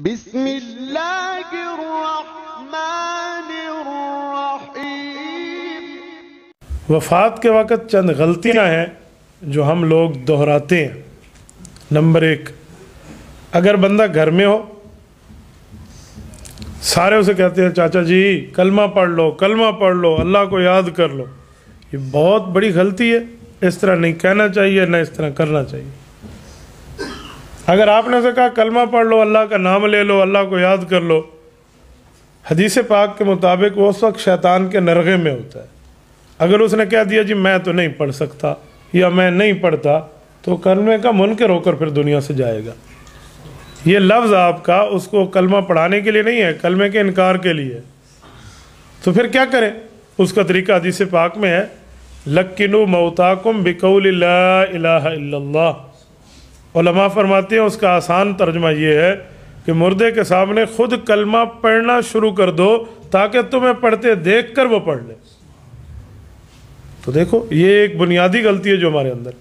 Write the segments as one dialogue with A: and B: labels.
A: بسم वफात के वक़्त चंद गलतियां हैं जो हम लोग दोहराते हैं नंबर एक अगर बंदा घर में हो सारे उसे कहते हैं चाचा जी कलमा पढ़ लो कलमा पढ़ लो अल्लाह को याद कर लो ये बहुत बड़ी गलती है इस तरह नहीं कहना चाहिए ना इस तरह करना चाहिए अगर आपने से कहा कलमा पढ़ लो अल्लाह का नाम ले लो अल्लाह को याद कर लो हदीस पाक के मुताबिक वो उस वक्त शैतान के नरगे में होता है अगर उसने कह दिया जी मैं तो नहीं पढ़ सकता या मैं नहीं पढ़ता तो कलमे का मुनकर होकर फिर दुनिया से जाएगा ये लफ्ज़ आपका उसको कलमा पढ़ाने के लिए नहीं है कलमे के इनकार के लिए तो फिर क्या करें उसका तरीका हदीस पाक में है लक्किन मऊताकुम बिकौल ला उलमा फरमाते हैं उसका आसान तर्जमा यह है कि मुर्दे के सामने खुद कलमा पढ़ना शुरू कर दो ताकि तुम्हें पढ़ते देख कर वो पढ़ ले तो देखो ये एक बुनियादी गलती है जो हमारे अंदर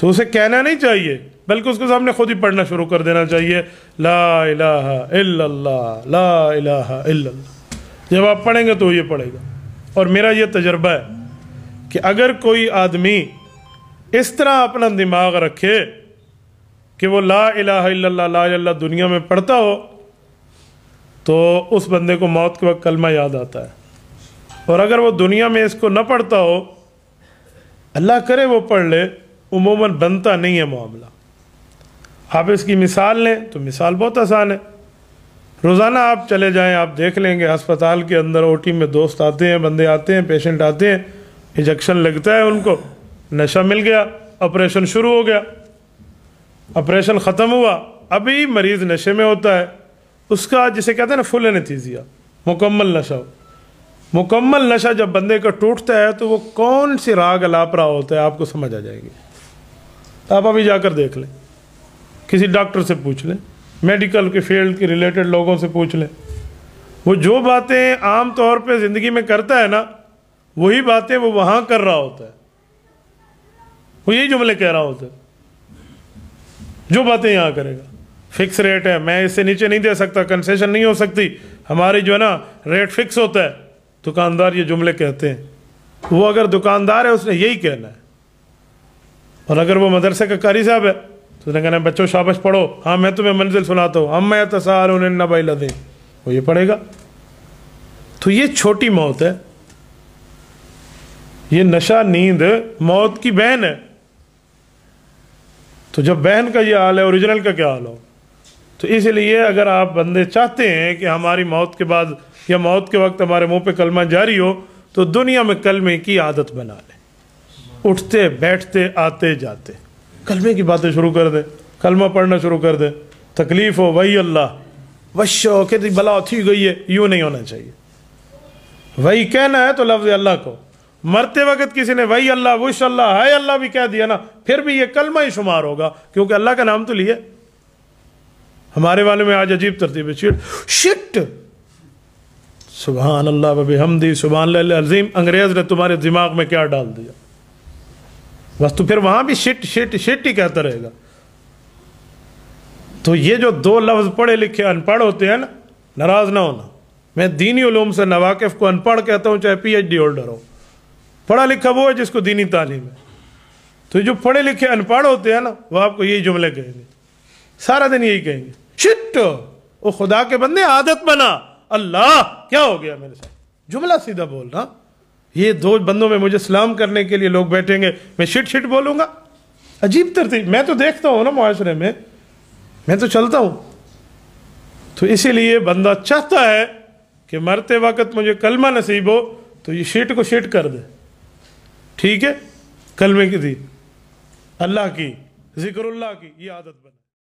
A: तो उसे कहना नहीं चाहिए बल्कि उसके सामने खुद ही पढ़ना शुरू कर देना चाहिए ला इलाहा ला ला जब आप पढ़ेंगे तो ये पढ़ेगा और मेरा ये तजर्बा है कि अगर कोई आदमी इस तरह अपना दिमाग रखे कि वो ला इला ला दुनिया में पढ़ता हो तो उस बंदे को मौत के वक्त कलमा याद आता है और अगर वो दुनिया में इसको न पढ़ता हो अल्लाह करे वो पढ़ ले उमूमन बनता नहीं है मामला आप इसकी मिसाल लें तो मिसाल बहुत आसान है रोज़ाना आप चले जाएं आप देख लेंगे अस्पताल के अंदर ओटी में दोस्त आते हैं बंदे आते हैं पेशेंट आते हैं इंजेक्शन लगता है उनको नशा मिल गया ऑपरेशन शुरू हो गया ऑपरेशन ख़त्म हुआ अभी मरीज़ नशे में होता है उसका जिसे कहते हैं ना फुल एनेथीजिया मुकम्मल नशा मुकम्मल नशा जब बंदे का टूटता है तो वो कौन सी राग अलाप रहा होता है आपको समझ आ जाएगी आप अभी जाकर देख लें किसी डॉक्टर से पूछ लें मेडिकल के फील्ड के रिलेटेड लोगों से पूछ लें वो जो बातें आम तौर पे ज़िंदगी में करता है ना वही बातें वो वहाँ कर रहा होता है वो यही जुमले कह रहा होता है जो बातें यहाँ करेगा फिक्स रेट है मैं इससे नीचे नहीं दे सकता कंसेशन नहीं हो सकती हमारी जो है ना रेट फिक्स होता है दुकानदार ये जुमले कहते हैं वो अगर दुकानदार है उसने यही कहना है और अगर वो मदरसे का कारी साहब है तो उसने कहना बच्चों शाबाश पढ़ो हाँ मैं तुम्हें मंजिल सुनाता हूँ हम मैं तसार उन्हें न भाई दें वो ये पढ़ेगा तो ये छोटी मौत है ये नशा नींद मौत की बहन है तो जब बहन का ये हाल है ओरिजिनल का क्या हाल हो तो इसलिए अगर आप बंदे चाहते हैं कि हमारी मौत के बाद या मौत के वक्त हमारे मुंह पे कलमा जारी हो तो दुनिया में कलमे की आदत बना लें उठते बैठते आते जाते कलमे की बातें शुरू कर दें कलमा पढ़ना शुरू कर दें तकलीफ़ हो वही अल्लाह वश हो के बला थी गई है यूँ नहीं होना चाहिए वही कहना है तो लफ्ज़ अल्लाह को मरते वक्त किसी ने वही अल्लाह वश अल्लाह हाय अल्लाह भी कह दिया ना फिर भी ये कलमा ही शुमार होगा क्योंकि अल्लाह का नाम तो लिए हमारे वाले में आज अजीब तरतीब है शिट शिट सुबहान अल्लाह बबी हमदी सुबहान अजीम अंग्रेज ने तुम्हारे दिमाग में क्या डाल दिया बस तो फिर वहां भी शिट शिट शिट ही कहता रहेगा तो ये जो दो लफ्ज पढ़े लिखे अनपढ़ होते हैं ना नाराज ना होना मैं दीनी उलूम से नवाकिफ को अनपढ़ कहता हूं चाहे पीएचडी होल्डर हो पढ़ा लिखा वो है जिसको दीनी तालीम है तो जो पढ़े लिखे अनपढ़ होते हैं ना वो आपको यही जुमले कहेंगे सारा दिन यही कहेंगे शिट वो खुदा के बंदे आदत बना अल्लाह क्या हो गया मेरे साथ जुमला सीधा बोलना ये दो बंदों में मुझे सलाम करने के लिए लोग बैठेंगे मैं शिट शिट बोलूंगा अजीब तरती मैं तो देखता हूँ ना मुआरे में मैं तो चलता हूँ तो इसीलिए बंदा चाहता है कि मरते वक्त मुझे कलमा नसीब हो तो ये शिट को शिट कर दे ठीक है कलमे के दिन अल्लाह की जिक्रल्ला की ये आदत बने